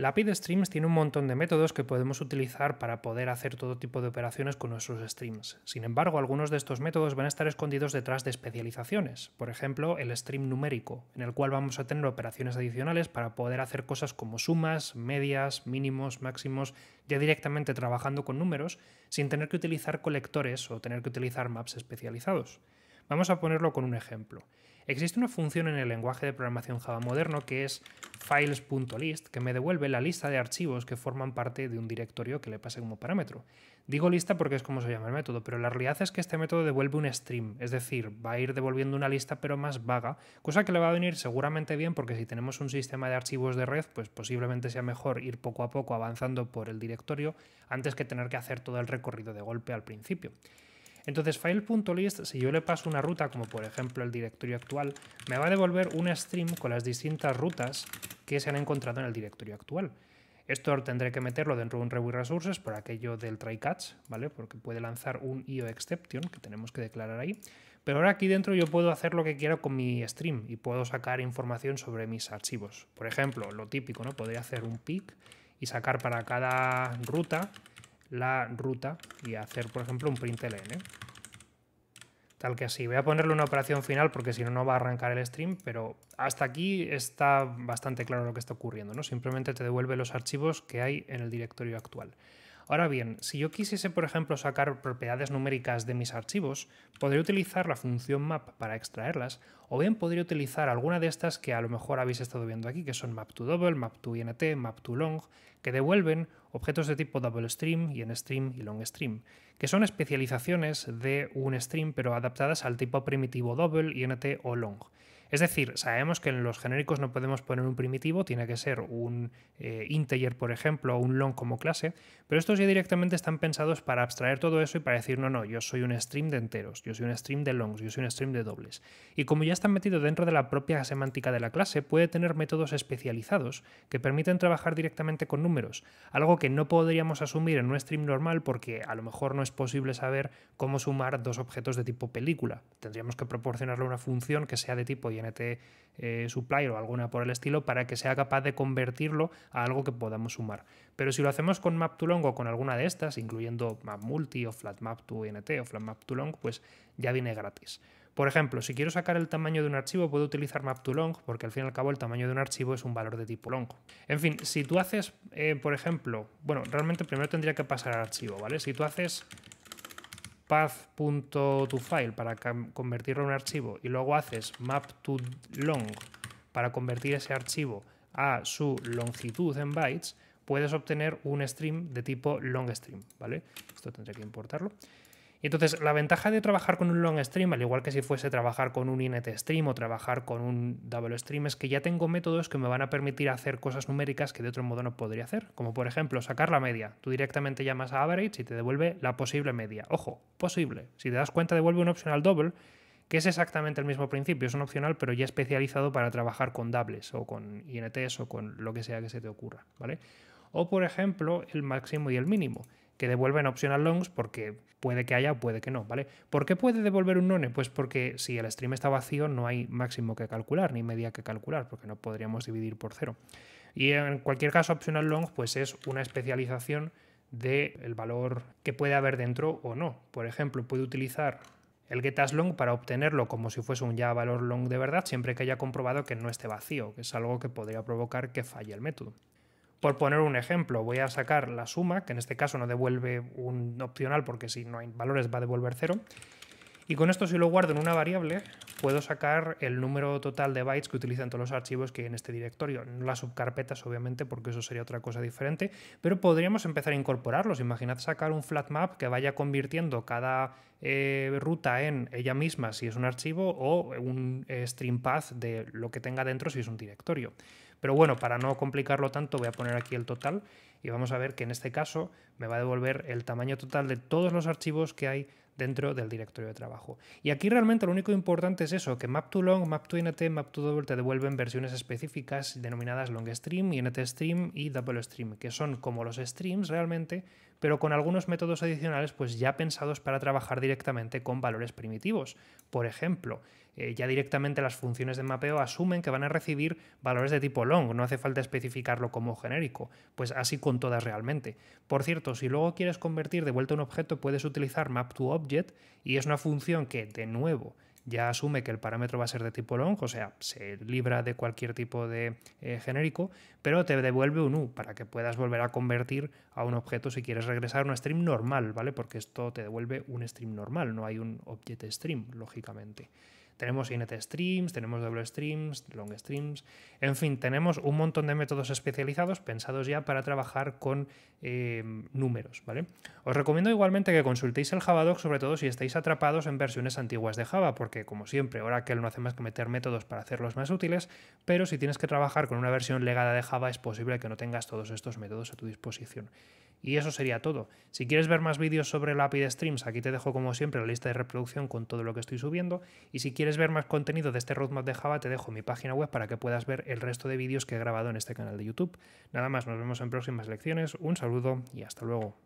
Lapid Streams tiene un montón de métodos que podemos utilizar para poder hacer todo tipo de operaciones con nuestros streams. Sin embargo, algunos de estos métodos van a estar escondidos detrás de especializaciones. Por ejemplo, el stream numérico, en el cual vamos a tener operaciones adicionales para poder hacer cosas como sumas, medias, mínimos, máximos, ya directamente trabajando con números, sin tener que utilizar colectores o tener que utilizar maps especializados. Vamos a ponerlo con un ejemplo. Existe una función en el lenguaje de programación Java moderno que es files.list, que me devuelve la lista de archivos que forman parte de un directorio que le pase como parámetro. Digo lista porque es como se llama el método, pero la realidad es que este método devuelve un stream, es decir, va a ir devolviendo una lista pero más vaga, cosa que le va a venir seguramente bien porque si tenemos un sistema de archivos de red, pues posiblemente sea mejor ir poco a poco avanzando por el directorio antes que tener que hacer todo el recorrido de golpe al principio. Entonces, file.list, si yo le paso una ruta, como por ejemplo el directorio actual, me va a devolver un stream con las distintas rutas que se han encontrado en el directorio actual. Esto tendré que meterlo dentro de un try Resources por aquello del try catch, ¿vale? Porque puede lanzar un IO exception que tenemos que declarar ahí. Pero ahora aquí dentro yo puedo hacer lo que quiera con mi stream y puedo sacar información sobre mis archivos. Por ejemplo, lo típico, ¿no? Podría hacer un pick y sacar para cada ruta la ruta y hacer, por ejemplo, un println. Tal que así. Voy a ponerle una operación final porque si no, no va a arrancar el stream, pero hasta aquí está bastante claro lo que está ocurriendo. ¿no? Simplemente te devuelve los archivos que hay en el directorio actual. Ahora bien, si yo quisiese, por ejemplo, sacar propiedades numéricas de mis archivos, podría utilizar la función map para extraerlas, o bien podría utilizar alguna de estas que a lo mejor habéis estado viendo aquí, que son map mapToInt, double, map int, map long, que devuelven objetos de tipo double stream y LongStream, stream y long stream, que son especializaciones de un stream pero adaptadas al tipo primitivo double, int o long. Es decir, sabemos que en los genéricos no podemos poner un primitivo, tiene que ser un eh, integer, por ejemplo, o un long como clase, pero estos ya directamente están pensados para abstraer todo eso y para decir, no, no, yo soy un stream de enteros, yo soy un stream de longs, yo soy un stream de dobles. Y como ya están metidos dentro de la propia semántica de la clase, puede tener métodos especializados que permiten trabajar directamente con números, algo que no podríamos asumir en un stream normal porque a lo mejor no es posible saber cómo sumar dos objetos de tipo película. Tendríamos que proporcionarle una función que sea de tipo nt eh, Supplier o alguna por el estilo para que sea capaz de convertirlo a algo que podamos sumar. Pero si lo hacemos con map o con alguna de estas, incluyendo MapMulti, o flat map to o flat long, pues ya viene gratis. Por ejemplo, si quiero sacar el tamaño de un archivo, puedo utilizar map to long, porque al fin y al cabo el tamaño de un archivo es un valor de tipo long. En fin, si tú haces, eh, por ejemplo, bueno, realmente primero tendría que pasar al archivo, ¿vale? Si tú haces path.tofile para convertirlo en un archivo y luego haces map to long para convertir ese archivo a su longitud en bytes, puedes obtener un stream de tipo long stream, ¿vale? Esto tendré que importarlo. Y entonces, la ventaja de trabajar con un long stream, al igual que si fuese trabajar con un int stream o trabajar con un double stream, es que ya tengo métodos que me van a permitir hacer cosas numéricas que de otro modo no podría hacer. Como por ejemplo, sacar la media. Tú directamente llamas a average y te devuelve la posible media. Ojo, posible. Si te das cuenta, devuelve un optional double, que es exactamente el mismo principio. Es un opcional, pero ya especializado para trabajar con doubles o con ints o con lo que sea que se te ocurra. ¿vale? O por ejemplo, el máximo y el mínimo que devuelven optional longs porque puede que haya o puede que no, ¿vale? ¿Por qué puede devolver un none? Pues porque si el stream está vacío no hay máximo que calcular ni media que calcular porque no podríamos dividir por cero. Y en cualquier caso optional longs pues es una especialización del valor que puede haber dentro o no. Por ejemplo, puede utilizar el getAsLong para obtenerlo como si fuese un ya valor long de verdad, siempre que haya comprobado que no esté vacío, que es algo que podría provocar que falle el método. Por poner un ejemplo, voy a sacar la suma, que en este caso no devuelve un opcional porque si no hay valores va a devolver cero. Y con esto si lo guardo en una variable, puedo sacar el número total de bytes que utilizan todos los archivos que hay en este directorio. No las subcarpetas, obviamente, porque eso sería otra cosa diferente, pero podríamos empezar a incorporarlos. Imaginad sacar un flat map que vaya convirtiendo cada eh, ruta en ella misma si es un archivo o un eh, stream path de lo que tenga dentro si es un directorio. Pero bueno, para no complicarlo tanto, voy a poner aquí el total y vamos a ver que en este caso me va a devolver el tamaño total de todos los archivos que hay dentro del directorio de trabajo. Y aquí realmente lo único importante es eso, que map2long, map2nt, map2double te devuelven versiones específicas denominadas longstream, intstream y doublestream, que son como los streams realmente, pero con algunos métodos adicionales pues ya pensados para trabajar directamente con valores primitivos. Por ejemplo, eh, ya directamente las funciones de mapeo asumen que van a recibir valores de tipo long, no hace falta especificarlo como genérico, pues así con todas realmente. Por cierto, si luego quieres convertir de vuelta un objeto, puedes utilizar map to object y es una función que, de nuevo, ya asume que el parámetro va a ser de tipo long, o sea, se libra de cualquier tipo de eh, genérico, pero te devuelve un U para que puedas volver a convertir a un objeto si quieres regresar a un stream normal, ¿vale? Porque esto te devuelve un stream normal, no hay un object stream, lógicamente. Tenemos init streams, tenemos double streams, long streams, en fin, tenemos un montón de métodos especializados pensados ya para trabajar con eh, números, ¿vale? Os recomiendo igualmente que consultéis el Javadoc, sobre todo si estáis atrapados en versiones antiguas de Java, porque como siempre, Oracle no hace más que meter métodos para hacerlos más útiles, pero si tienes que trabajar con una versión legada de Java es posible que no tengas todos estos métodos a tu disposición. Y eso sería todo. Si quieres ver más vídeos sobre Lapid Streams, aquí te dejo como siempre la lista de reproducción con todo lo que estoy subiendo. Y si quieres ver más contenido de este roadmap de Java, te dejo mi página web para que puedas ver el resto de vídeos que he grabado en este canal de YouTube. Nada más, nos vemos en próximas lecciones. Un saludo y hasta luego.